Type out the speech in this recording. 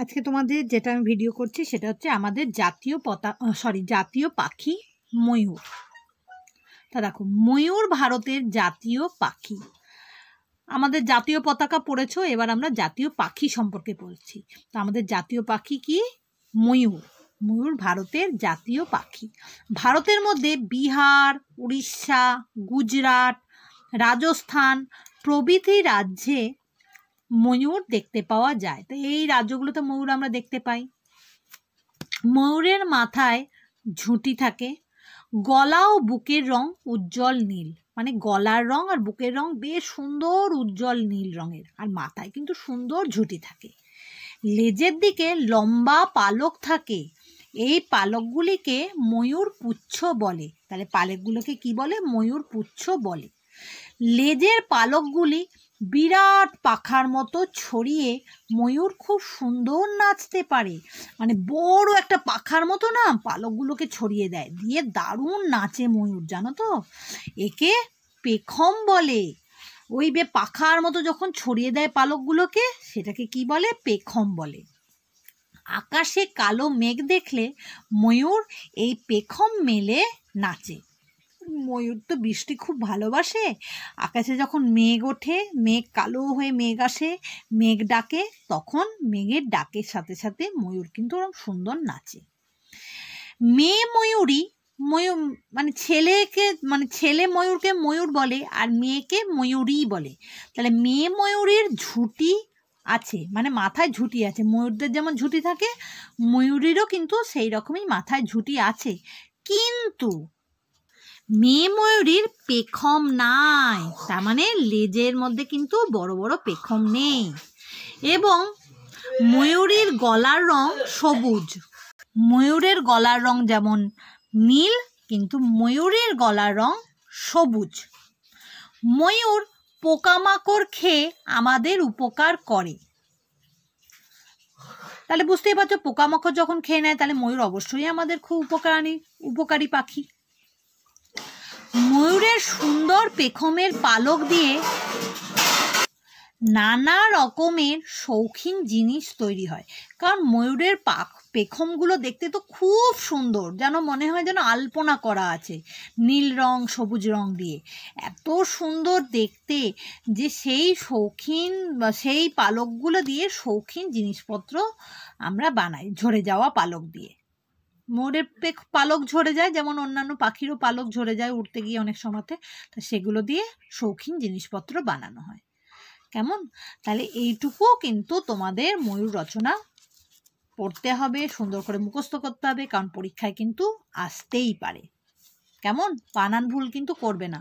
আজকে তোমাদের যেটা আমি ভিডিও করছি সেটা হচ্ছে আমাদের জাতীয় পতা সরি জাতীয় পাখি ময়ূর তা দেখো ময়ূর ভারতের জাতীয় পাখি আমাদের জাতীয় পতাকা পড়েছ এবার আমরা জাতীয় পাখি সম্পর্কে বলছি তো আমাদের জাতীয় পাখি কি ময়ূর ময়ূর ভারতের জাতীয় পাখি ভারতের মধ্যে বিহার উড়িষ্যা গুজরাট রাজস্থান প্রভৃতি রাজ্যে ময়ূর দেখতে পাওয়া যায় তো এই রাজ্যগুলোতে ময়ূর আমরা দেখতে পাই ময়ূরের মাথায় ঝুঁটি থাকে গলা ও বুকের রং উজ্জ্বল নীল মানে গলার রং আর বুকের রং বেশ সুন্দর উজ্জ্বল নীল রঙের আর মাথায় কিন্তু সুন্দর ঝুঁটি থাকে লেজের দিকে লম্বা পালক থাকে এই পালকগুলিকে ময়ূর পুচ্ছ বলে তাহলে পালকগুলোকে কি বলে ময়ূর পুচ্ছ বলে লেজের পালকগুলি বিরাট পাখার মতো ছড়িয়ে ময়ূর খুব সুন্দর নাচতে পারে মানে বড় একটা পাখার মতো না পালকগুলোকে ছড়িয়ে দেয় দিয়ে দারুণ নাচে ময়ূর জানো তো একে পেখম বলে ওই বে পাখার মতো যখন ছড়িয়ে দেয় পালকগুলোকে সেটাকে কি বলে পেখম বলে আকাশে কালো মেঘ দেখলে ময়ূর এই পেখম মেলে নাচে ময়ূর তো বৃষ্টি খুব ভালোবাসে আকাশে যখন মেঘ ওঠে মেঘ কালো হয়ে মেঘ আসে মেঘ ডাকে তখন মেঘের ডাকের সাথে সাথে ময়ূর কিন্তু ওরকম সুন্দর নাচে মেয়ে ময়ূরী ময়ূর মানে ছেলেকে মানে ছেলে ময়ূরকে ময়ূর বলে আর মেয়েকে ময়ূরীই বলে তাহলে মেয়ে ময়ূরীর ঝুঁটি আছে মানে মাথায় ঝুঁটি আছে ময়ূরদের যেমন ঝুঁটি থাকে ময়ূরীরও কিন্তু সেই রকমই মাথায় ঝুঁটি আছে কিন্তু মেয়ে ময়ূরীর পেখম নাই তার মানে লেজের মধ্যে কিন্তু বড় বড় পেখম নেই এবং ময়ূরীর গলার রং সবুজ ময়ূরের গলার রং যেমন নীল কিন্তু ময়ূরের গলার রং সবুজ ময়ূর পোকামাকড় খেয়ে আমাদের উপকার করে তাহলে বুঝতেই পারছো পোকামাকড় যখন খেয়ে নেয় তাহলে ময়ূর অবশ্যই আমাদের খুব উপকারী উপকারী পাখি ময়ূরের সুন্দর পেখমের পালক দিয়ে নানা রকমের শৌখিন জিনিস তৈরি হয় কারণ ময়ূরের পাখ পেখমগুলো দেখতে তো খুব সুন্দর যেন মনে হয় যেন আলপনা করা আছে নীল রং সবুজ রং দিয়ে এত সুন্দর দেখতে যে সেই শৌখিন সেই পালকগুলো দিয়ে শৌখিন জিনিসপত্র আমরা বানাই ঝরে যাওয়া পালক দিয়ে মোরের পালক ঝরে যায় যেমন অন্যান্য পাখিরও পালক ঝরে যায় উঠতে গিয়ে অনেক সময়তে তা সেগুলো দিয়ে শৌখিন জিনিসপত্র বানানো হয় কেমন তাহলে এইটুকুও কিন্তু তোমাদের ময়ূর রচনা পড়তে হবে সুন্দর করে মুখস্থ করতে হবে কারণ পরীক্ষায় কিন্তু আসতেই পারে কেমন বানান ভুল কিন্তু করবে না